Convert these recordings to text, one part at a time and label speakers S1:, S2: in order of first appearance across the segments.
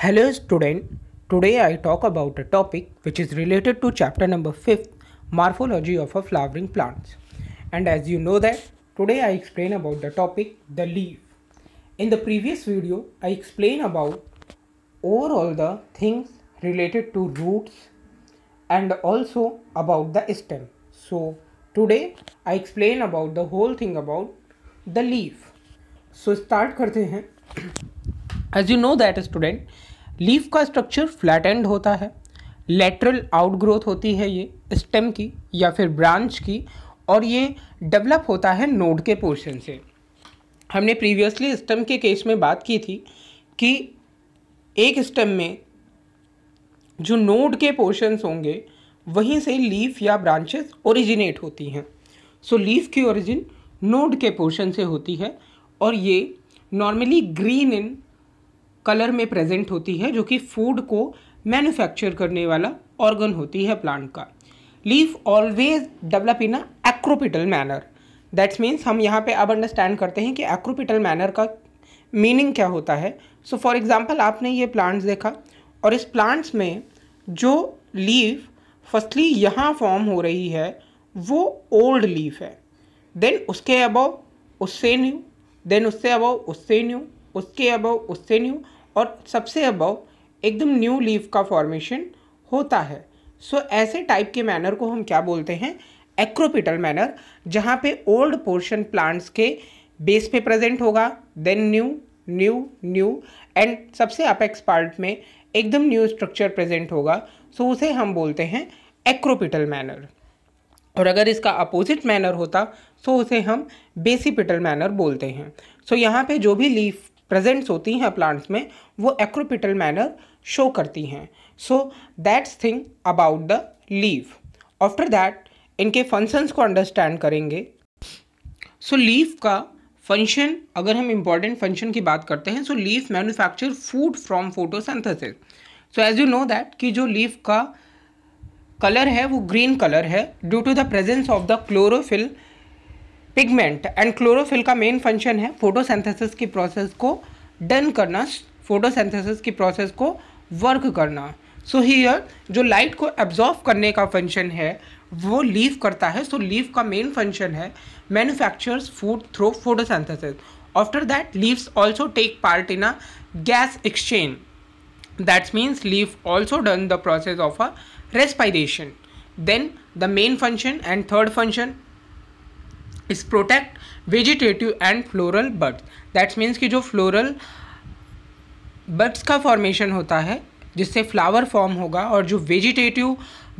S1: Hello student, today I talk about a topic which is related to chapter number 5 morphology of a flowering plants. And as you know that today I explain about the topic the leaf. In the previous video I explain about overall the things related to roots and also about the stem. So today I explain about the whole thing about the leaf. So start करते हैं as you know that student leaf का structure flat and होता है lateral outgrowth होती है ये stem की या फिर ब्रांच की और ये डेवलप होता है नोड के पोर्शन से हमने प्रीवियसली स्टेम के केस में बात की थी कि एक स्टेम में जो नोड के पोर्शंस होंगे वहीं से लीफ या ब्रांचेस ओरिजिनेट होती हैं सो so, लीफ की ओरिजिन नोड के पोर्शन से होती है और ये नॉर्मली ग्रीन इन कलर में प्रेजेंट होती है जो कि फूड को मैन्युफैक्चर करने वाला ऑर्गन होती है प्लांट का leaf always develop in a acropetal manner that's means हम यहाँ पे अब अंडरस्टैंड करते हैं कि एक्रोपिटल मैनर का मीनिंग क्या होता है सो फॉर एग्ज़ाम्पल आपने ये प्लांट्स देखा और इस प्लांट्स में जो लीफ फर्स्टली यहाँ फॉर्म हो रही है वो ओल्ड लीफ है देन उसके अबव उससे न्यू देन उससे अबव उससे न्यू उसके अबव उससे न्यू और सबसे अबव एकदम न्यू लीफ का फॉर्मेशन होता है सो so, ऐसे टाइप के मैनर को हम क्या बोलते हैं एक्रोपिटल मैनर जहाँ पे ओल्ड पोर्शन प्लांट्स के बेस पे प्रेजेंट होगा then new new new and सबसे अपेक्स पार्ट में एकदम न्यू स्ट्रक्चर प्रेजेंट होगा सो so उसे हम बोलते हैं एक्रोपिटल मैनर और अगर इसका अपोजिट मैनर होता सो so उसे हम बेसिपिटल मैनर बोलते हैं सो so यहाँ पे जो भी लीफ प्रेजेंट्स होती हैं प्लांट्स में वो एक्रोपिटल मैनर शो करती हैं so that's thing about the leave after that इनके फंक्शंस को अंडरस्टैंड करेंगे सो so, लीफ का फंक्शन अगर हम इम्पॉर्टेंट फंक्शन की बात करते हैं so leaf manufacture food from photosynthesis so as you know that कि जो लीफ का कलर है वो ग्रीन कलर है due to the presence of the chlorophyll pigment and chlorophyll का मेन फंक्शन है फोटोसिंथेसिस की प्रोसेस को डन करना फोटोसिंथेसिस की प्रोसेस को वर्क करना सो so हीयर जो लाइट को एब्जॉर्व करने का फंक्शन है वो लीव करता है सो so लीव का मेन फंक्शन है manufactures food through photosynthesis after that leaves also take part in a gas exchange that means leave also done the process of a respiration then the main function and third function is protect vegetative and floral buds that's means कि जो floral birds का formation होता है जिससे flower form होगा और जो vegetative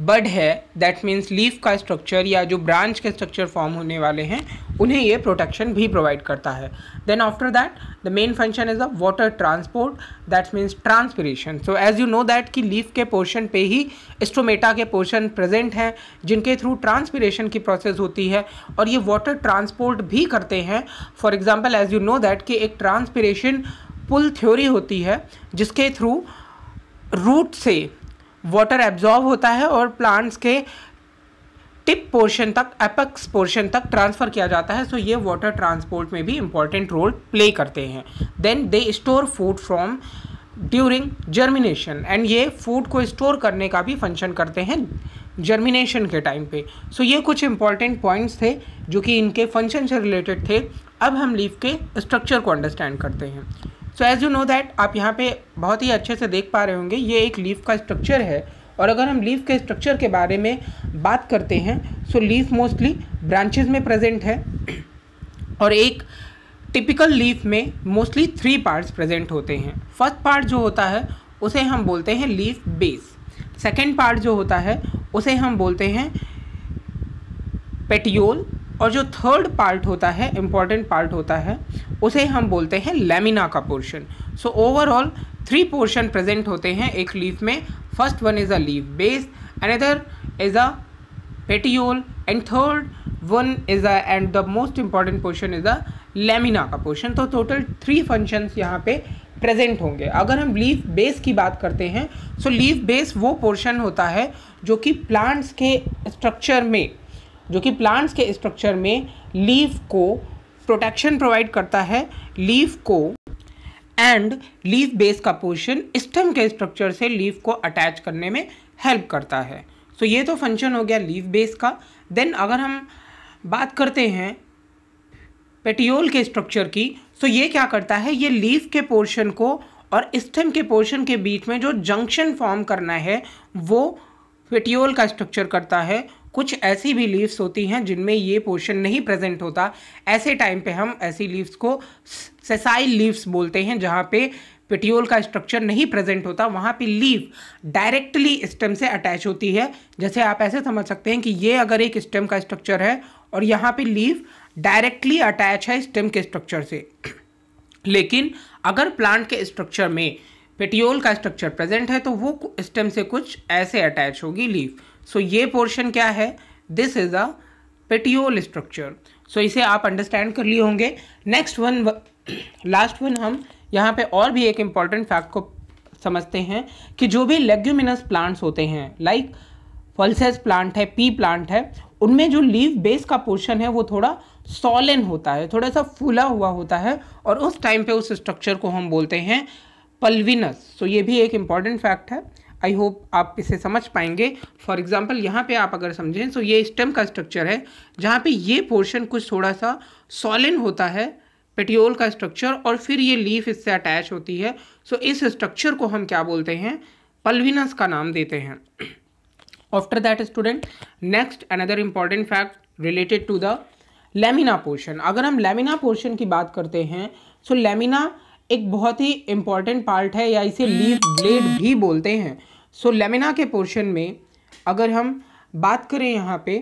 S1: bud है दैट मीन्स लीफ का स्ट्रक्चर या जो ब्रांच के स्ट्रक्चर फॉर्म होने वाले हैं उन्हें ये प्रोटेक्शन भी प्रोवाइड करता है then after that the main function is a water transport that means transpiration so as you know that कि लीफ के पोर्शन पे ही स्टोमेटा के पोर्शन प्रेजेंट हैं जिनके थ्रू ट्रांसपरेशन की प्रोसेस होती है और ये वाटर ट्रांसपोर्ट भी करते हैं for example as you know that कि एक ट्रांसपरेशन पुल थ्योरी होती है जिसके थ्रू रूट से वाटर एब्जॉर्व होता है और प्लांट्स के टिप पोर्शन तक एपक्स पोर्शन तक ट्रांसफ़र किया जाता है सो ये वाटर ट्रांसपोर्ट में भी इम्पॉर्टेंट रोल प्ले करते हैं then they store food from during germination and ये फूड को स्टोर करने का भी फंक्शन करते हैं जर्मिनेशन के टाइम पे सो so, ये कुछ इंपॉर्टेंट पॉइंट्स थे जो कि इनके फंक्शन से रिलेटेड थे अब हम लीफ के स्ट्रक्चर को अंडरस्टैंड करते हैं so as you know that आप यहाँ पे बहुत ही अच्छे से देख पा रहे होंगे ये एक लीफ का स्ट्रक्चर है और अगर हम लीफ के स्ट्रक्चर के बारे में बात करते हैं सो लीफ मोस्टली ब्रांचेज में प्रेजेंट है और एक टिपिकल लीफ में मोस्टली थ्री पार्ट्स प्रेजेंट होते हैं फर्स्ट पार्ट जो होता है उसे हम बोलते हैं लीफ बेस सेकेंड पार्ट जो होता है उसे हम बोलते हैं पेटियोल और जो थर्ड पार्ट होता है इम्पॉर्टेंट पार्ट होता है उसे हम बोलते हैं लेमिना का portion so overall three portion present होते हैं एक लीफ में first one is a leaf base another is a petiole and third one is a and the most important portion is a lamina का portion तो total three functions यहाँ पे present होंगे अगर हम लीफ बेस की बात करते हैं सो लीफ बेस वो पोर्शन होता है जो कि प्लांट्स के स्ट्रक्चर में जो कि प्लांट्स के स्ट्रक्चर में लीफ को प्रोटेक्शन प्रोवाइड करता है लीफ को एंड लीफ बेस का पोर्शन स्टेम के स्ट्रक्चर से लीफ को अटैच करने में हेल्प करता है सो so, ये तो फंक्शन हो गया लीफ बेस का देन अगर हम बात करते हैं पेटियोल के स्ट्रक्चर की सो so ये क्या करता है ये लीफ के पोर्शन को और स्टेम के पोर्शन के बीच में जो जंक्शन फॉर्म करना है वो पेटियोल का स्ट्रक्चर करता है कुछ ऐसी भी लीव्स होती हैं जिनमें ये पोर्शन नहीं प्रेजेंट होता ऐसे टाइम पे हम ऐसी लीव्स को सेसाइल लीव्स बोलते हैं जहाँ पे पेटियोल का स्ट्रक्चर नहीं प्रेजेंट होता वहाँ पे लीव डायरेक्टली स्टेम से अटैच होती है जैसे आप ऐसे समझ सकते हैं कि ये अगर एक स्टेम का स्ट्रक्चर है और यहाँ पे लीव डायरेक्टली अटैच है स्टेम के स्ट्रक्चर से लेकिन अगर प्लांट के स्ट्रक्चर में पेटियोल का स्ट्रक्चर प्रेजेंट है तो वो स्टेम से कुछ ऐसे अटैच होगी लीव सो ये पोर्शन क्या है this is a petiole structure so इसे आप अंडरस्टैंड कर लिए होंगे नेक्स्ट वन लास्ट वन हम यहाँ पे और भी एक इम्पॉर्टेंट फैक्ट को समझते हैं कि जो भी लेग्यूमिनस प्लांट्स होते हैं लाइक like, फल्सेस प्लांट है पी प्लांट है उनमें जो लीव बेस का पोर्शन है वो थोड़ा सॉलन होता है थोड़ा सा फूला हुआ होता है और उस टाइम पे उस स्ट्रक्चर को हम बोलते हैं पल्विनस सो so ये भी एक इम्पॉर्टेंट फैक्ट है आई होप आप इसे समझ पाएंगे फॉर एग्जाम्पल यहाँ पे आप अगर समझें तो ये स्टेम का स्ट्रक्चर है जहाँ पे ये पोर्शन कुछ थोड़ा सा सॉलिन होता है पेटियोल का स्ट्रक्चर और फिर ये लीफ इससे अटैच होती है सो so, इस स्ट्रक्चर को हम क्या बोलते हैं पल्विनस का नाम देते हैं after that student next another important fact related to the lamina portion अगर हम लेमिना पोर्शन की बात करते हैं सो so लेमिना एक बहुत ही इम्पॉर्टेंट पार्ट है या इसे लीफ ब्लेड भी बोलते हैं सो so, लेमिना के पोर्शन में अगर हम बात करें यहाँ पे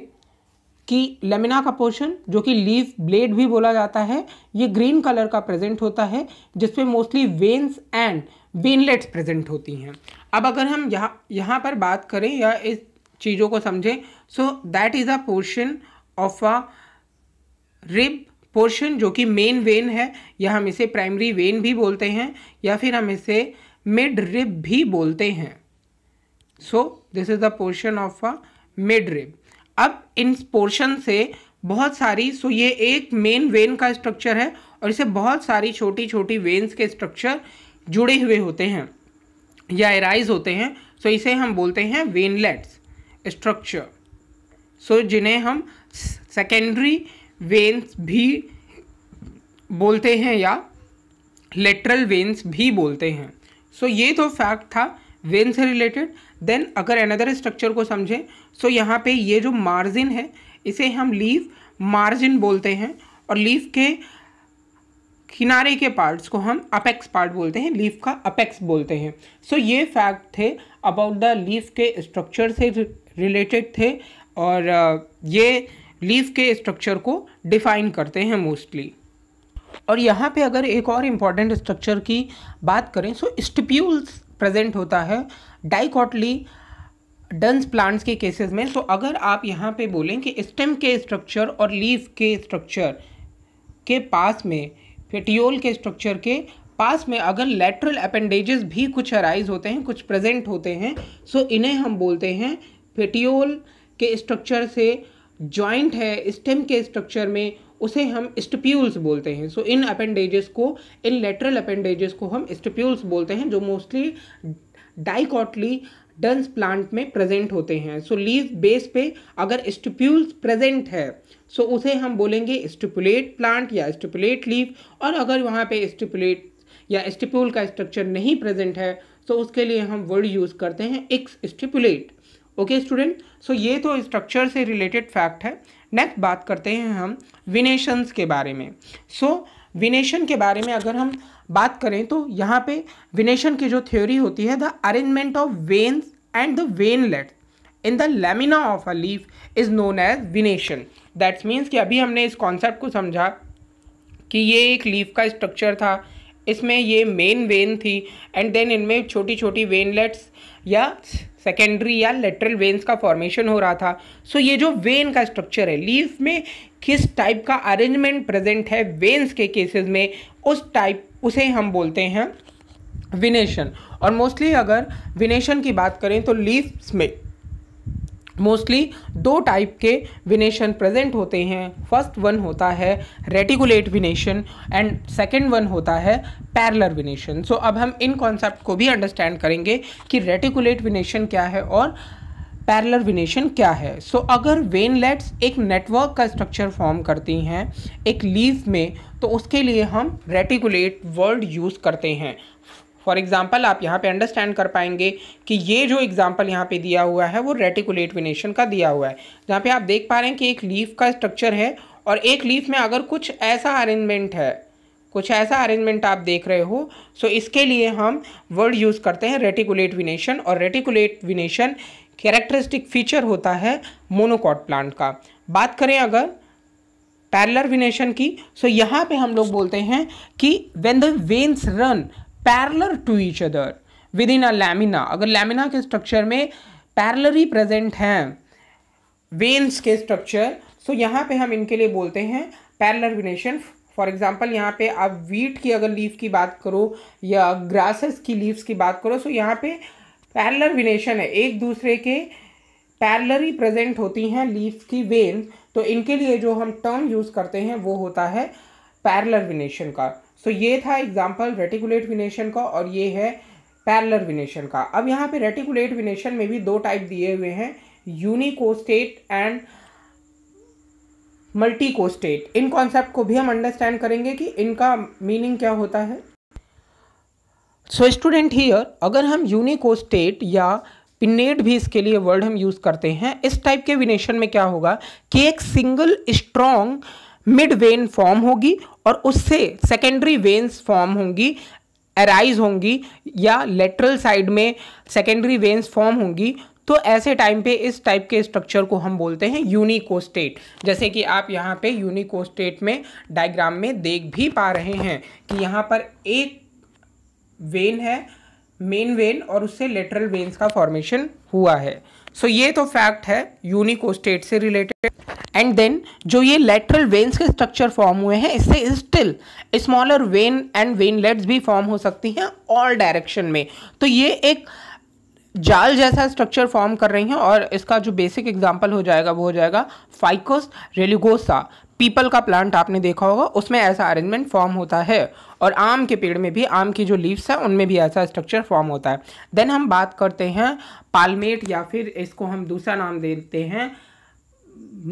S1: कि लेमिना का पोर्शन जो कि लीफ ब्लेड भी बोला जाता है ये ग्रीन कलर का प्रेजेंट होता है जिसपे mostly veins and veinlets present होती हैं अब अगर हम यहाँ यहाँ पर बात करें या इस चीज़ों को समझें so that is a portion of a rib portion जो कि मेन वेन है या हम इसे प्राइमरी वेन भी बोलते हैं या फिर हम इसे मिड रिब भी बोलते हैं so this is the portion of a mid rib अब इन पोर्शन से बहुत सारी सो so ये एक मेन वेन का स्ट्रक्चर है और इसे बहुत सारी छोटी छोटी वेन्स के स्ट्रक्चर जुड़े हुए होते हैं या एराइज होते हैं सो so इसे हम बोलते हैं वेनलेट्स स्ट्रक्चर सो जिन्हें हम सेकेंडरी वेन्स भी बोलते हैं या लेटरल वेंस भी बोलते हैं सो so, ये तो फैक्ट था वेन से रिलेटेड देन अगर अनदर स्ट्रक्चर को समझें सो so यहाँ पे ये जो मार्जिन है इसे हम लीव मार्जिन बोलते हैं और लीफ के किनारे के पार्ट्स को हम अपेक्स पार्ट बोलते हैं लीफ का अपेक्स बोलते हैं सो so, ये फैक्ट थे अबाउट द लीफ के स्ट्रक्चर से रिलेटेड थे और uh, ये लीफ के स्ट्रक्चर को डिफाइन करते हैं मोस्टली और यहाँ पे अगर एक और इम्पॉर्टेंट स्ट्रक्चर की बात करें सो स्टिप्यूल्स प्रेजेंट होता है डाइकॉटली डेंस प्लांट्स के केसेस में सो अगर आप यहाँ पे बोलें कि स्टेम के स्ट्रक्चर और लीफ के स्ट्रक्चर के पास में फेटियोल के स्ट्रक्चर के पास में अगर लेटरल अपेंडेजेस भी कुछ अराइज होते हैं कुछ प्रेजेंट होते हैं सो इन्हें हम बोलते हैं फेटियोल के स्ट्रक्चर से जॉइंट है स्टेम के स्ट्रक्चर में उसे हम स्टप्यूल्स बोलते हैं सो so, इन अपेंडेजेस को इन लेटरल अपेंडेजेस को हम स्टप्यूल्स बोलते हैं जो मोस्टली डाइकॉटली डंस प्लांट में प्रेजेंट होते हैं सो लीव बेस पे अगर स्टप्यूल्स प्रेजेंट है सो so उसे हम बोलेंगे स्टिपुलेट प्लांट या स्टिपुलेट लीव और अगर वहाँ पे स्टिपुलेट या स्टिप्यूल का स्ट्रक्चर नहीं प्रेजेंट है तो उसके लिए हम वर्ड यूज़ करते हैं exstipulate okay student so ये तो स्ट्रक्चर से रिलेटेड फैक्ट है नेक्स्ट बात करते हैं हम विनेशंस के बारे में सो so, विनेशन के बारे में अगर हम बात करें तो यहाँ पे विनेशन की जो थ्योरी होती है the arrangement of veins and the veinlet in the lamina of a leaf is known as venation that's means कि अभी हमने इस कॉन्सेप्ट को समझा कि ये एक लीफ का स्ट्रक्चर था इसमें ये मेन वेन थी एंड देन इनमें छोटी छोटी वेनलेट्स या सेकेंडरी या लेटरल वेन्स का फॉर्मेशन हो रहा था सो ये जो वेन का स्ट्रक्चर है लीफ में किस टाइप का अरेंजमेंट प्रेजेंट है वेन्स के केसेस में उस टाइप उसे हम बोलते हैं विनेशन और मोस्टली अगर विनेशन की बात करें तो लीव्स में मोस्टली दो टाइप के विनेशन प्रेजेंट होते हैं फर्स्ट वन होता है reticulate venation and second one होता है पैरलर विनेशन सो अब हम इन कॉन्सेप्ट को भी अंडरस्टैंड करेंगे कि रेटिकुलेट विनेशन क्या है और पैरलर विनेशन क्या है सो so, अगर वेनलेट्स एक नेटवर्क का स्ट्रक्चर फॉर्म करती हैं एक लीव में तो उसके लिए हम रेटिकुलेट वर्ड यूज़ करते हैं फॉर एग्जाम्पल आप यहाँ पे अंडरस्टैंड कर पाएंगे कि ये जो एग्जाम्पल यहाँ पे दिया हुआ है वो रेटिकुलेट विनेशन का दिया हुआ है जहाँ पे आप देख पा रहे हैं कि एक लीफ का स्ट्रक्चर है और एक लीफ में अगर कुछ ऐसा अरेंजमेंट है कुछ ऐसा अरेंजमेंट आप देख रहे हो सो इसके लिए हम वर्ड यूज़ करते हैं रेटिकुलेट विनेशन और रेटिकुलेट विनेशन कैरेक्टरिस्टिक फीचर होता है मोनोकॉट प्लांट का बात करें अगर पैरलर विनेशन की सो so यहाँ पे हम लोग बोलते हैं कि when the veins run parallel to each other within a lamina अगर लैमिना के स्ट्रक्चर में पैरलरी प्रेजेंट हैं वेन्स के स्ट्रक्चर सो so यहाँ पे हम इनके लिए बोलते हैं पैरलर विनेशन फॉर एग्जाम्पल यहाँ पे आप वीट की अगर लीव की बात करो या ग्रासेस की लीव्स की बात करो सो so यहाँ पे पैरलर विनेशन है एक दूसरे के पैरलरी प्रेजेंट होती हैं लीव्स की वेन तो इनके लिए जो हम टर्म यूज़ करते हैं वो होता है पैरलर विनेशन का सो ये था एग्जाम्पल रेटिकुलेट विनेशन का और ये है पैरलर विनेशन का अब यहाँ पे रेटिकुलेट विनेशन में भी दो टाइप दिए हुए हैं यूनिकोस्टेट एंड मल्टी कोस्टेट इन कॉन्सेप्ट को भी हम अंडरस्टैंड करेंगे कि इनका मीनिंग क्या होता है सो स्टूडेंट हियर अगर हम यूनिकोस्टेट या पिनेट भी इसके लिए वर्ड हम यूज़ करते हैं इस टाइप के विनेशन में क्या होगा कि एक single strong mid vein form होगी और उससे सेकेंडरी वेन्स फॉर्म होंगी एराइज होंगी या लेटरल साइड में सेकेंडरी वेन्स फॉर्म होंगी तो ऐसे टाइम पे इस टाइप के स्ट्रक्चर को हम बोलते हैं यूनिकोस्टेट जैसे कि आप यहाँ पे यूनिकोस्टेट में डायग्राम में देख भी पा रहे हैं कि यहाँ पर एक वेन है मेन वेन और उससे लेटरल वेन्स का फॉर्मेशन हुआ है सो so, ये तो फैक्ट है यूनिकोस्टेट से रिलेटेड एंड देन जो ये लेटरल वेन्स के स्ट्रक्चर फॉर्म हुए हैं इससे still smaller vein and veinlets भी फॉर्म हो सकती हैं ऑल डायरेक्शन में तो ये एक जाल जैसा स्ट्रक्चर फॉर्म कर रही हैं और इसका जो बेसिक एग्जाम्पल हो जाएगा वो हो जाएगा फाइकोस रेलिगोसा पीपल का प्लांट आपने देखा होगा उसमें ऐसा अरेंजमेंट फॉर्म होता है और आम के पेड़ में भी आम की जो लीव्स हैं उनमें भी ऐसा स्ट्रक्चर फॉर्म होता है देन हम बात करते हैं पालमेट या फिर इसको हम दूसरा नाम देते हैं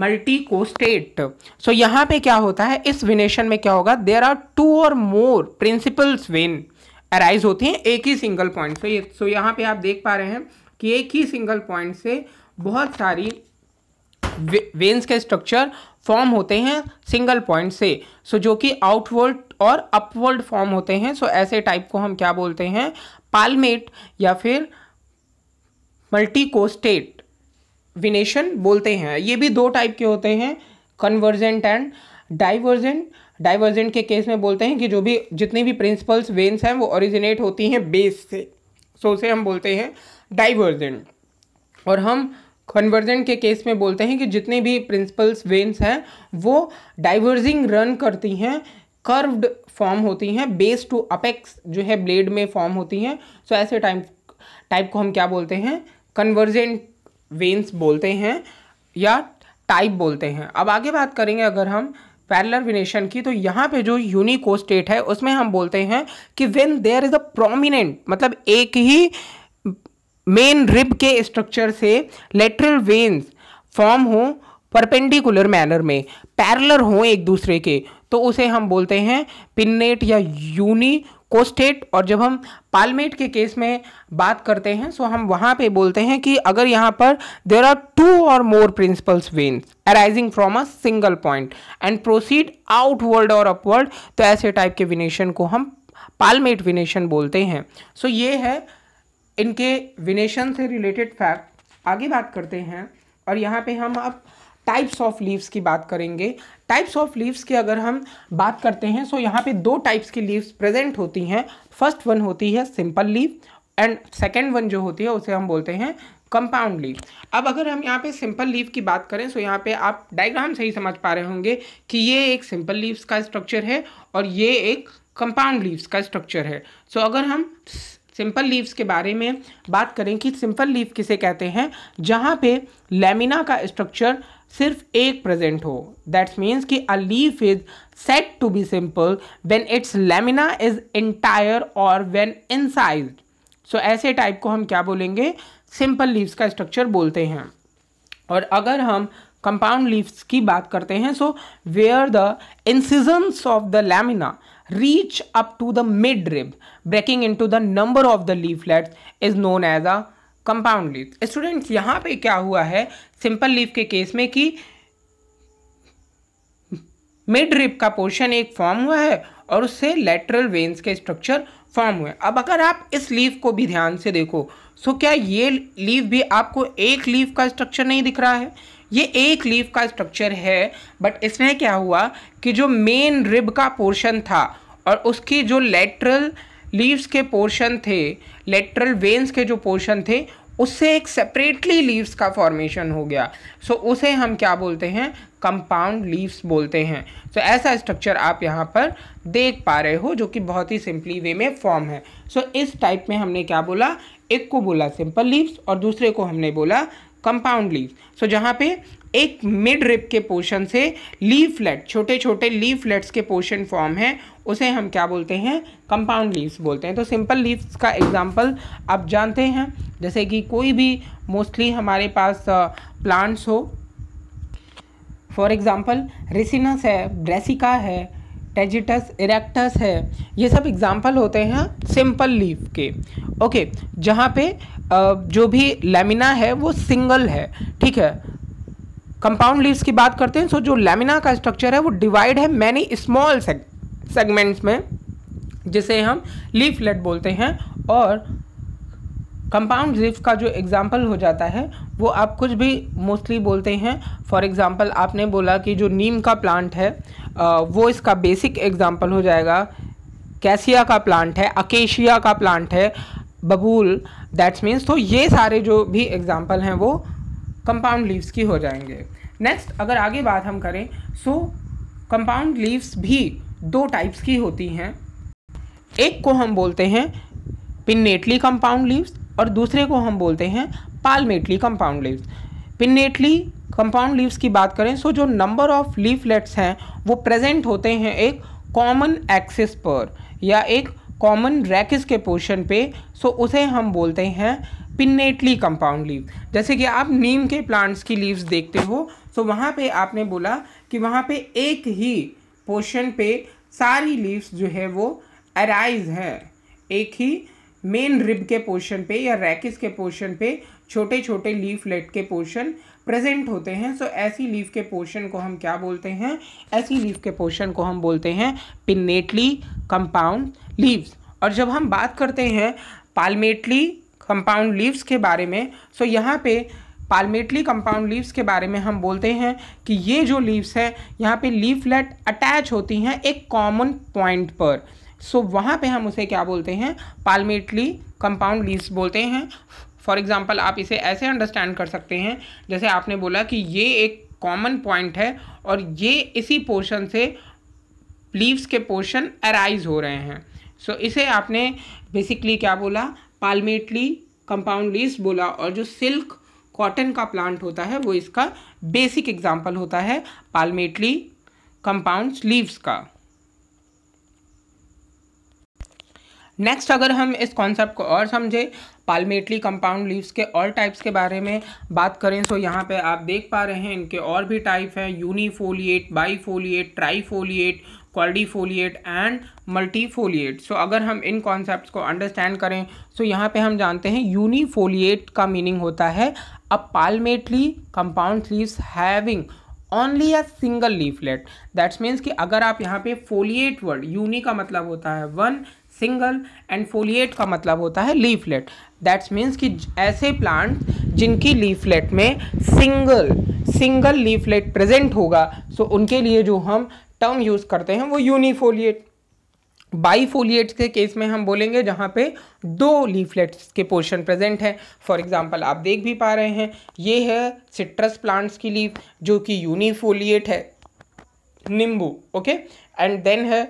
S1: मल्टी कोस्टेट सो यहाँ पे क्या होता है इस विनेशन में क्या होगा देर आर टू और मोर प्रिंसिपल्स वेन अराइज होते हैं एक ही सिंगल पॉइंट सो सो यहाँ पे आप देख पा रहे हैं कि एक ही सिंगल पॉइंट से बहुत सारी वे, वेन्स के स्ट्रक्चर फॉर्म होते हैं सिंगल पॉइंट से सो so, जो कि आउटवर्ड और अपवर्ड फॉर्म होते हैं सो so, ऐसे टाइप को हम क्या बोलते हैं पालमेट या फिर मल्टी कोस्टेट विनेशन बोलते हैं ये भी दो टाइप के होते हैं कन्वर्जेंट एंड डाइवर्जेंट डाइवर्जेंट के केस में बोलते हैं कि जो भी जितने भी प्रिंसिपल्स वेन्स हैं वो ओरिजिनेट होती हैं बेस से सो so, उसे हम बोलते हैं डाइवर्जेंट और हम कन्वर्जेंट के केस में बोलते हैं कि जितने भी प्रिंसिपल्स वेन्स हैं वो डाइवर्जिंग रन करती हैं कर्व्ड फॉर्म होती हैं बेस टू अपेक्स जो है ब्लेड में फॉर्म होती हैं सो so, ऐसे टाइप टाइप को हम क्या बोलते हैं कन्वर्जेंट वेन्स बोलते हैं या टाइप बोलते हैं अब आगे बात करेंगे अगर हम पैरलर विनेशन की तो यहाँ पे जो यूनिको स्टेट है उसमें हम बोलते हैं कि when there is a prominent मतलब एक ही मेन रिब के स्ट्रक्चर से लेटरल वेन्स फॉर्म हो परपेंडिकुलर मैनर में पैरलर हों एक दूसरे के तो उसे हम बोलते हैं पिन्नेट या यूनी कोस्टेट और जब हम पालमेट के केस में बात करते हैं सो हम वहाँ पे बोलते हैं कि अगर यहाँ पर देर आर टू और more principals veins arising from a single point and proceed outward और अपवर्ड तो ऐसे टाइप के विनेशन को हम पालमेट विनेशन बोलते हैं सो so, ये है इनके विनेशन से रिलेटेड फैक्ट आगे बात करते हैं और यहाँ पे हम अब टाइप्स ऑफ लीव्स की बात करेंगे टाइप्स ऑफ लीव्स की अगर हम बात करते हैं सो यहाँ पे दो टाइप्स की लीव्स प्रेजेंट होती हैं फर्स्ट वन होती है simple leave and second one जो होती है उसे हम बोलते हैं कंपाउंड लीव अब अगर हम यहाँ पे सिंपल लीव की बात करें सो यहाँ पे आप डायग्राम से ही समझ पा रहे होंगे कि ये एक सिंपल लीव्स का स्ट्रक्चर है और ये एक कंपाउंड लीव्स का स्ट्रक्चर है सो अगर हम सिंपल लीव्स के बारे में बात करें कि सिंपल लीव किसे कहते हैं जहाँ पे लेमिना का स्ट्रक्चर सिर्फ एक प्रेजेंट हो दैट्स मीन्स कि a leaf is set to be simple when its lamina is entire और व्हेन इनसाइज सो ऐसे टाइप को हम क्या बोलेंगे सिंपल लीव्स का स्ट्रक्चर बोलते हैं और अगर हम कंपाउंड लीव्स की बात करते हैं so where the incisions of the lamina reach up to the mid rib breaking into the number of the leaflets is known as a compound leaf students यहाँ पे क्या हुआ है सिंपल लीफ के केस में कि mid rib का portion एक फॉर्म हुआ है और उससे लेटरल वेन्स के स्ट्रक्चर फॉर्म हुए अब अगर आप इस लीफ को भी ध्यान से देखो सो क्या ये लीफ भी आपको एक लीफ का स्ट्रक्चर नहीं दिख रहा है ये एक लीफ का स्ट्रक्चर है बट इसमें क्या हुआ कि जो मेन रिब का पोर्शन था और उसकी जो लेटरल लीव्स के पोर्शन थे लेटरल वेन्स के जो पोर्शन थे उससे एक सेपरेटली लीव्स का फॉर्मेशन हो गया सो so, उसे हम क्या बोलते हैं कंपाउंड लीव्स बोलते हैं सो so, ऐसा स्ट्रक्चर आप यहाँ पर देख पा रहे हो जो कि बहुत ही सिंपली वे में फॉर्म है सो so, इस टाइप में हमने क्या बोला एक को बोला सिंपल लीव्स और दूसरे को हमने बोला कंपाउंड लीव सो जहाँ पे एक मिड रिप के पोर्शन से लीफलेट छोटे छोटे लीफलेट्स के पोर्शन फॉर्म है उसे हम क्या बोलते हैं कंपाउंड लीव्स बोलते हैं तो सिंपल लीव्स का एग्जाम्पल आप जानते हैं जैसे कि कोई भी मोस्टली हमारे पास प्लांट्स हो फॉर एग्ज़ाम्पल रेसिनस है ब्रेसिका है टेजिटस इरेक्टस है ये सब एग्जाम्पल होते हैं सिंपल लीफ के ओके जहाँ पे जो भी लेमिना है वो सिंगल है ठीक है कंपाउंड लीव्स की बात करते हैं सो जो लेमिना का स्ट्रक्चर है वो डिवाइड है मैनी स्मॉल सेगमेंट्स में जिसे हम लीफलेट बोलते हैं और कंपाउंड रिप्स का जो एग्ज़ाम्पल हो जाता है वो आप कुछ भी मोस्टली बोलते हैं फॉर एग्ज़ाम्पल आपने बोला कि जो नीम का प्लांट है वो इसका बेसिक एग्ज़ाम्पल हो जाएगा कैसिया का प्लांट है अकेशिया का प्लांट है बबूल दैट्स मीन्स तो ये सारे जो भी एग्ज़ाम्पल हैं वो कंपाउंड लीव्स की हो जाएंगे नेक्स्ट अगर आगे बात हम करें सो कंपाउंड लीव्स भी दो टाइप्स की होती हैं एक को हम बोलते हैं पिन्नेटली कंपाउंड लीव्स और दूसरे को हम बोलते हैं palmately compound leaves pinnately compound leaves की बात करें सो जो नंबर ऑफ लीफलेट्स हैं वो प्रेजेंट होते हैं एक कॉमन एक्सिस पर या एक कॉमन रैकिस के पोर्शन पे सो उसे हम बोलते हैं पिन्नेटली कंपाउंड लीव जैसे कि आप नीम के प्लांट्स की लीव्स देखते हो सो वहाँ पे आपने बोला कि वहाँ पे एक ही पोर्शन पे सारी लीव्स जो है वो अराइज है एक ही मेन रिब के पोर्शन पे या रैकिस के पोर्शन पे छोटे छोटे लीफलेट के पोर्शन प्रेजेंट होते हैं सो so, ऐसी लीफ के पोर्शन को हम क्या बोलते हैं ऐसी लीफ के पोर्शन को हम बोलते हैं पिनेटली कंपाउंड लीव्स और जब हम बात करते हैं पालमेटली कंपाउंड लीव्स के बारे में सो so यहाँ पे पालमेटली कंपाउंड लीव्स के बारे में हम बोलते हैं कि ये जो लीव्स हैं यहाँ पे लीफलेट अटैच होती हैं एक कॉमन पॉइंट पर सो so, वहाँ पे हम उसे क्या बोलते हैं पालमेटली कंपाउंड लीज बोलते हैं फॉर एग्ज़ाम्पल आप इसे ऐसे अंडरस्टैंड कर सकते हैं जैसे आपने बोला कि ये एक कॉमन पॉइंट है और ये इसी पोर्शन से लीव्स के पोर्शन अराइज हो रहे हैं सो so, इसे आपने बेसिकली क्या बोला पालमेटली कंपाउंड लीव्स बोला और जो सिल्क कॉटन का प्लांट होता है वो इसका बेसिक एग्जाम्पल होता है पालमेटली कंपाउंड लीव्स का नेक्स्ट अगर हम इस कॉन्सेप्ट को और समझें पालमेटली कंपाउंड लीव्स के और टाइप्स के बारे में बात करें सो यहाँ पे आप देख पा रहे हैं इनके और भी टाइप हैं यूनिफोलिएट बाईफोलिएट ट्राईफोलिएट क्वालिफोलिएट एंड मल्टीफोलिएट सो अगर हम इन कॉन्सेप्ट को अंडरस्टैंड करें सो so यहाँ पे हम जानते हैं यूनिफोलिएट का मीनिंग होता है a palmately compound leaves having only a single leaflet that's means कि अगर आप यहाँ पे फोलिएट वर्ड यूनी का मतलब होता है वन सिंगल एंड फोलिएट का मतलब होता है लीफलेट दैट्स मीन्स कि ऐसे प्लांट जिनकी लीफलेट में सिंगल सिंगल लीफलेट प्रेजेंट होगा सो उनके लिए जो हम टर्म यूज़ करते हैं वो यूनिफोलिएट बाईफोलिएट के केस में हम बोलेंगे जहाँ पे दो लीफलेट्स के पोर्शन प्रेजेंट हैं फॉर एग्जांपल आप देख भी पा रहे हैं ये है सिट्रस प्लांट्स की लीफ जो कि यूनिफोलिएट है नींबू ओके एंड देन है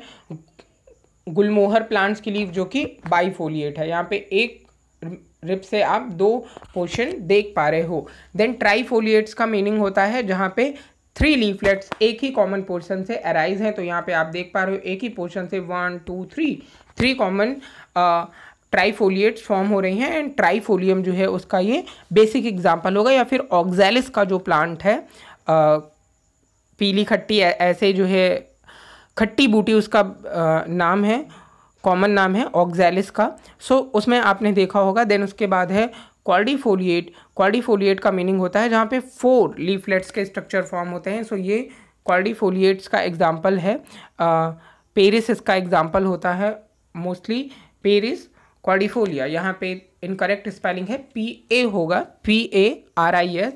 S1: गुलमोहर प्लांट्स की लीफ जो कि बाईफोलिएट है यहाँ पे एक रिप से आप दो पोर्शन देख पा रहे हो देन ट्राईफोलिएट्स का मीनिंग होता है जहाँ पे थ्री लीफलेट्स एक ही कॉमन पोर्शन से अराइज हैं तो यहाँ पे आप देख पा रहे हो एक ही पोर्शन से one two three three common trifoliates form हो रही हैं एंड ट्राईफोलियम जो है उसका ये बेसिक एग्जाम्पल होगा या फिर ऑक्जेलिस का जो प्लांट है आ, पीली खट्टी ऐसे जो है खट्टी बूटी उसका नाम है कॉमन नाम है ऑक्जैलिस का सो so, उसमें आपने देखा होगा देन उसके बाद है क्वाडिफोलिएट क्वाडिफोलिएट का मीनिंग होता है जहाँ पे फोर लीफलेट्स के स्ट्रक्चर फॉर्म होते हैं सो so, ये क्वाडिफोलिएट्स का एग्जाम्पल है पेरिस इसका एग्जाम्पल होता है मोस्टली पेरिस क्वाडिफोलिया यहाँ पे इनकरेक्ट स्पेलिंग है पी ए होगा P A R I S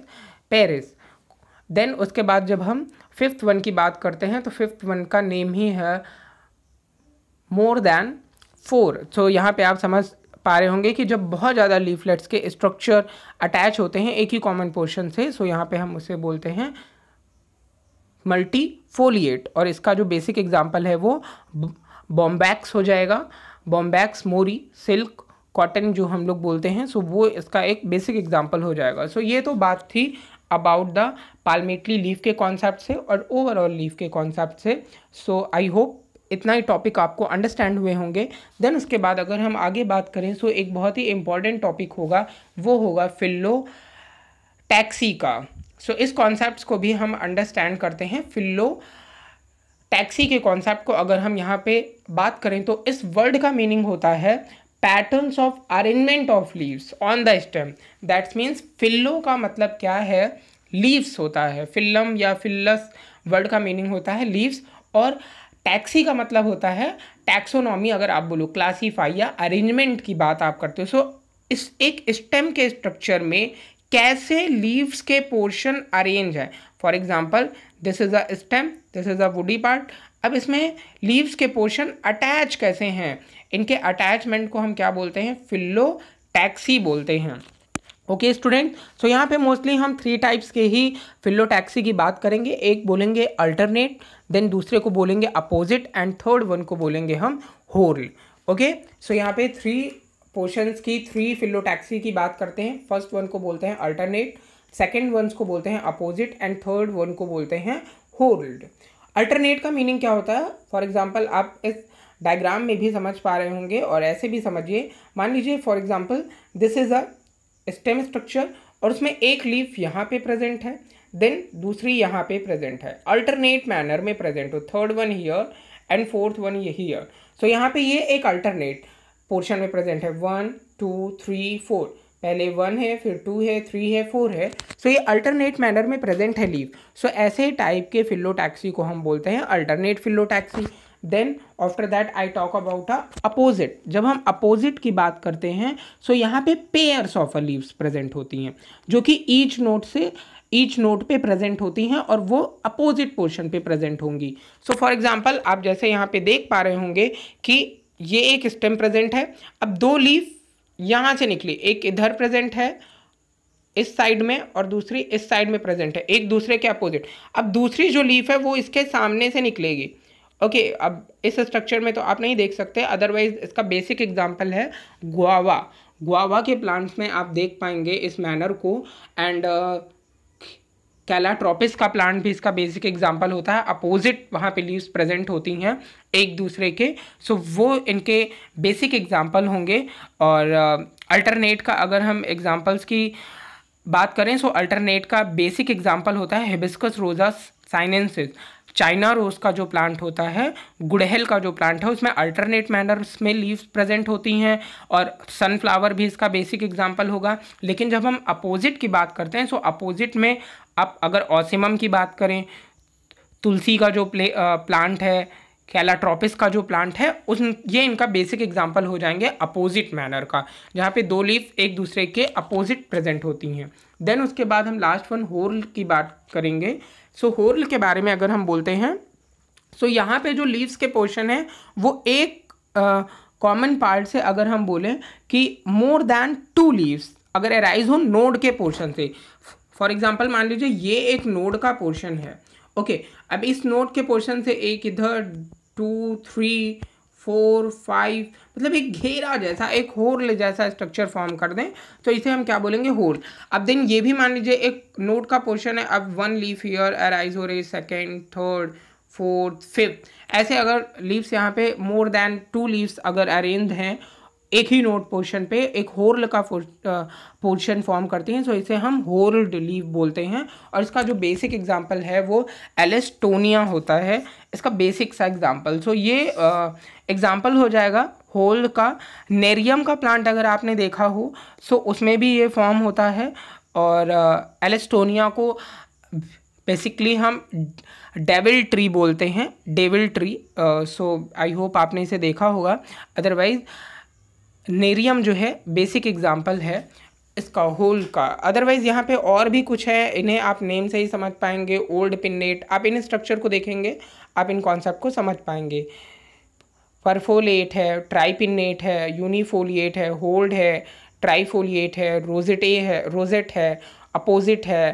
S1: Paris then उसके बाद जब हम फिफ्थ वन की बात करते हैं तो फिफ्थ वन का नेम ही है मोर दैन फोर सो यहाँ पे आप समझ पा रहे होंगे कि जब बहुत ज़्यादा लीफलेट्स के स्ट्रक्चर अटैच होते हैं एक ही कॉमन पोर्शन से सो यहाँ पे हम उसे बोलते हैं मल्टीफोलिएट और इसका जो बेसिक एग्जाम्पल है वो बॉम्बैक्स हो जाएगा बॉम्बैक्स मोरी सिल्क कॉटन जो हम लोग बोलते हैं सो वो इसका एक बेसिक एग्जाम्पल हो जाएगा सो ये तो बात थी अबाउट द पालमेटली लीफ के कॉन्सेप्ट से और ओवरऑल लीफ के कॉन्सेप्ट से सो आई होप इतना ही टॉपिक आपको अंडरस्टैंड हुए होंगे देन उसके बाद अगर हम आगे बात करें सो एक बहुत ही इंपॉर्टेंट टॉपिक होगा वो होगा फिल्लो टैक्सी का सो so, इस कॉन्सेप्ट को भी हम अंडरस्टैंड करते हैं फिल्लो टैक्सी के कॉन्सेप्ट को अगर हम यहाँ पे बात करें तो इस वर्ड का मीनिंग होता है patterns of arrangement of leaves on the stem that's means phyllo का मतलब क्या है लीव्स होता है फिल्लम या फिल्लस वर्ड का मीनिंग होता है लीव्स और टैक्सी का मतलब होता है टैक्सोनॉमी अगर आप बोलो क्लासीफाई या अरेंजमेंट की बात आप करते हो सो so, इस एक स्टेम के स्ट्रक्चर में कैसे लीव्स के पोर्शन अरेंज है for example this is a stem this is a woody part अब इसमें लीव्स के पोर्शन अटैच कैसे हैं इनके अटैचमेंट को हम क्या बोलते हैं फिल्लो टैक्सी बोलते हैं ओके स्टूडेंट सो यहाँ पे मोस्टली हम थ्री टाइप्स के ही फिल्लो टैक्सी की बात करेंगे एक बोलेंगे अल्टरनेट देन दूसरे को बोलेंगे अपोजिट एंड थर्ड वन को बोलेंगे हम होल ओके सो यहाँ पे थ्री पोर्शंस की थ्री फिल्लो टैक्सी की बात करते हैं फर्स्ट वन को बोलते हैं अल्टरनेट सेकेंड वंस को बोलते हैं अपोजिट एंड थर्ड वन को बोलते हैं होल्ड अल्टरनेट का मीनिंग क्या होता है फॉर एग्जाम्पल आप इस डायग्राम में भी समझ पा रहे होंगे और ऐसे भी समझिए मान लीजिए for example this is a stem structure और उसमें एक लीफ यहाँ पे प्रेजेंट है देन दूसरी यहाँ पे प्रेजेंट है अल्टरनेट मैनर में प्रेजेंट हो third one here and fourth one ये हीयर सो यहाँ पे ये एक अल्टरनेट पोर्शन में प्रेजेंट है वन टू थ्री फोर पहले वन है फिर टू है थ्री है फोर है सो so, ये अल्टरनेट मैनर में प्रेजेंट है लीव सो so, ऐसे टाइप के टैक्सी को हम बोलते हैं alternate taxy then after that I talk about a opposite जब हम अपोजिट की बात करते हैं सो so यहाँ पे pairs of a leaves present होती हैं जो कि ईच नोट से ईच नोट पे प्रेजेंट होती हैं और वो अपोजिट पोर्शन पे प्रेजेंट होंगी सो फॉर एग्जांपल आप जैसे यहाँ पे देख पा रहे होंगे कि ये एक स्टेम प्रेजेंट है अब दो लीफ यहाँ से निकली एक इधर प्रेजेंट है इस साइड में और दूसरी इस साइड में प्रेजेंट है एक दूसरे के अपोजिट अब दूसरी जो लीफ है वो इसके सामने से निकलेगी ओके okay, अब इस स्ट्रक्चर में तो आप नहीं देख सकते अदरवाइज इसका बेसिक एग्जाम्पल है गुआवा गुआवा के प्लांट्स में आप देख पाएंगे इस मैनर को एंड कैलाट्रोपिस uh, का प्लांट भी इसका बेसिक एग्जाम्पल होता है अपोजिट वहाँ पे लीव्स प्रेजेंट होती हैं एक दूसरे के सो so, वो इनके बेसिक एग्जाम्पल होंगे और अल्टरनेट uh, का अगर हम एग्जाम्पल्स की बात करें सो so अल्टरनेट का बेसिक एग्जाम्पल होता है हिबिस्कस रोजा साइनेंसिस चाइना रोज का जो प्लांट होता है गुड़हल का जो प्लांट है उसमें अल्टरनेट मैनर्स में लीव्स प्रेजेंट होती हैं और सनफ्लावर भी इसका बेसिक एग्जाम्पल होगा लेकिन जब हम अपोजिट की बात करते हैं सो अपोजिट में आप अगर ऑसिमम की बात करें तुलसी का जो प्ले आ, प्लांट है कैलाट्रॉपिस का जो प्लांट है उस ये इनका बेसिक एग्जाम्पल हो जाएंगे अपोजिट मैनर का जहाँ पे दो लीफ एक दूसरे के अपोजिट प्रेजेंट होती हैं देन उसके बाद हम लास्ट वन होल की बात करेंगे सो so, होल के बारे में अगर हम बोलते हैं सो so, यहाँ पे जो लीव्स के पोर्शन है वो एक कॉमन पार्ट से अगर हम बोलें कि मोर देन टू लीव्स अगर एराइज हो नोड के पोर्शन से फॉर एग्जाम्पल मान लीजिए ये एक नोड का पोर्शन है ओके okay, अब इस नोड के पोर्शन से एक इधर टू थ्री फोर फाइव मतलब एक घेरा जैसा एक होल जैसा स्ट्रक्चर फॉर्म कर दें तो इसे हम क्या बोलेंगे होल अब देन ये भी मान लीजिए एक नोट का पोर्शन है अब वन लीफ ईयर अराइज हो रही सेकेंड थर्ड फोर्थ फिफ्थ ऐसे अगर लीव्स यहाँ पे मोर देन टू लीव्स अगर अरेंज हैं एक ही नोट पोर्शन पे एक होर्ल का पोर्शन फॉर्म करती हैं सो इसे हम होर्ल्ड लीव बोलते हैं और इसका जो बेसिक एग्जांपल है वो एलेस्टोनिया होता है इसका बेसिक सा एग्जांपल सो ये एग्जांपल हो जाएगा होल का नेरियम का प्लांट अगर आपने देखा हो सो उसमें भी ये फॉर्म होता है और एलेस्टोनिया को बेसिकली हम डेविल ट्री बोलते हैं devil tree so I hope आपने इसे देखा होगा अदरवाइज़ नेरियम जो है बेसिक एग्ज़ाम्पल है इसका होल का अदरवाइज़ यहाँ पे और भी कुछ है इन्हें आप नेम से ही समझ पाएंगे ओल्ड पिनेट आप इन स्ट्रक्चर को देखेंगे आप इन कॉन्सेप्ट को समझ पाएंगे परफोलेट है ट्राइपिनेट है यूनिफोलिएट है होल्ड है ट्राईफोलिएट है रोजेटे है रोजेट है अपोजिट है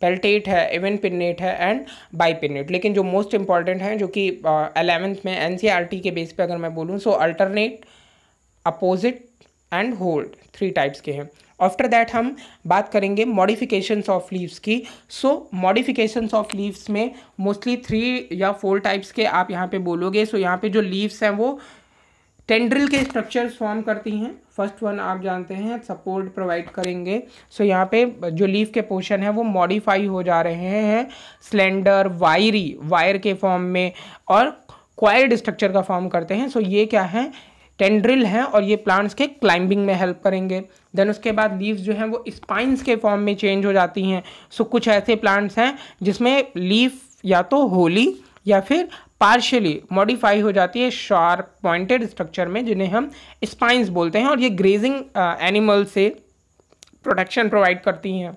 S1: पेल्टेट है इवन पिनेट है एंड बाईपिनेट लेकिन जो मोस्ट इंपॉर्टेंट है जो कि अलेवेंथ uh, में एन e के बेस पे अगर मैं बोलूँ so alternate opposite and whorled three types के हैं आफ्टर दैट हम बात करेंगे मॉडिफिकेशंस ऑफ लीव्स की सो मॉडिफिकेशंस ऑफ लीव्स में मोस्टली थ्री या फोर टाइप्स के आप यहाँ पे बोलोगे सो so, यहाँ पे जो लीव्स हैं वो टेंड्रिल के स्ट्रक्चर्स फॉर्म करती हैं फर्स्ट वन आप जानते हैं सपोर्ट प्रोवाइड करेंगे सो so, यहाँ पे जो लीव के पोर्शन है वो मॉडिफाई हो जा रहे हैं स्लेंडर वायरी वायर के फॉर्म में और क्वायर्ड स्ट्रक्चर का फॉर्म करते हैं सो so, ये क्या है टेंड्रिल हैं और ये प्लांट्स के क्लाइंबिंग में हेल्प करेंगे देन उसके बाद लीव्स जो हैं वो स्पाइंस के फॉर्म में चेंज हो जाती हैं सो so, कुछ ऐसे प्लांट्स हैं जिसमें लीफ या तो होली या फिर पार्शली मॉडिफाई हो जाती है शार्प पॉइंटेड स्ट्रक्चर में जिन्हें हम स्पाइंस बोलते हैं और ये ग्रेजिंग एनिमल uh, से प्रोटेक्शन प्रोवाइड करती हैं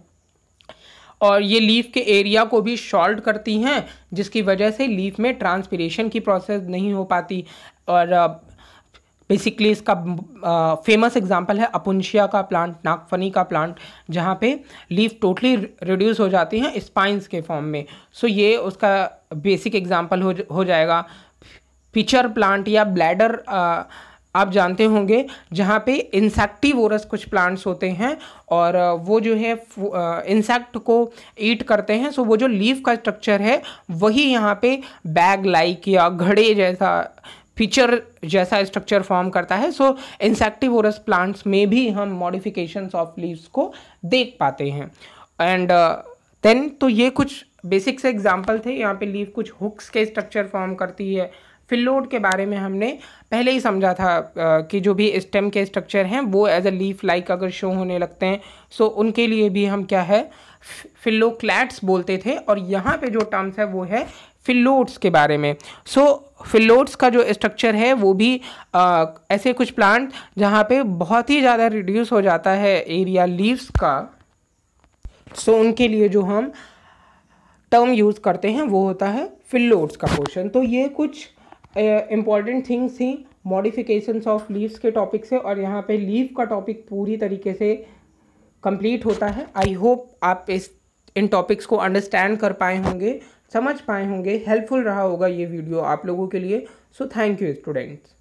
S1: और ये लीफ के एरिया को भी शॉर्ट करती हैं जिसकी वजह से लीफ में ट्रांसपीरेशन की प्रोसेस नहीं हो पाती और uh, बेसिकली इसका फेमस एग्जांपल है अपुंशिया का प्लांट नागफनी का प्लांट जहाँ पे लीफ टोटली रिड्यूस हो जाती हैं स्पाइंस के फॉर्म में सो so, ये उसका बेसिक एग्जांपल हो हो जाएगा पिचर प्लांट या ब्लैडर आप जानते होंगे जहाँ पे इंसेक्टिवोरस कुछ प्लांट्स होते हैं और वो जो है इंसेक्ट को ईट करते हैं सो वो जो लीफ का स्ट्रक्चर है वही यहाँ पे बैग लाइक या घड़े जैसा पिचर जैसा स्ट्रक्चर फॉर्म करता है सो इंसेक्टिवोरस प्लांट्स में भी हम मॉडिफिकेशंस ऑफ लीव्स को देख पाते हैं एंड देन uh, तो ये कुछ बेसिक से एग्जाम्पल थे यहाँ पे लीव कुछ हुक्स के स्ट्रक्चर फॉर्म करती है फिल्लोड के बारे में हमने पहले ही समझा था uh, कि जो भी स्टेम के स्ट्रक्चर हैं वो एज अ लीफ लाइक अगर शो होने लगते हैं सो उनके लिए भी हम क्या है फिल्लोक्लैट्स बोलते थे और यहाँ पे जो टर्म्स है वो है फिलोट्स के बारे में सो so, फिलोट्स का जो स्ट्रक्चर है वो भी आ, ऐसे कुछ प्लांट जहाँ पे बहुत ही ज़्यादा रिड्यूस हो जाता है एरिया लीव्स का सो so, उनके लिए जो हम टर्म यूज़ करते हैं वो होता है फिलोट्स का पोर्शन तो ये कुछ इम्पॉर्टेंट थिंग्स थी मॉडिफिकेशंस ऑफ लीव्स के टॉपिक से और यहाँ पे लीव का टॉपिक पूरी तरीके से कंप्लीट होता है आई होप आप इस इन टॉपिक्स को अंडरस्टैंड कर पाए होंगे समझ पाए होंगे हेल्पफुल रहा होगा ये वीडियो आप लोगों के लिए सो थैंक यू स्टूडेंट्स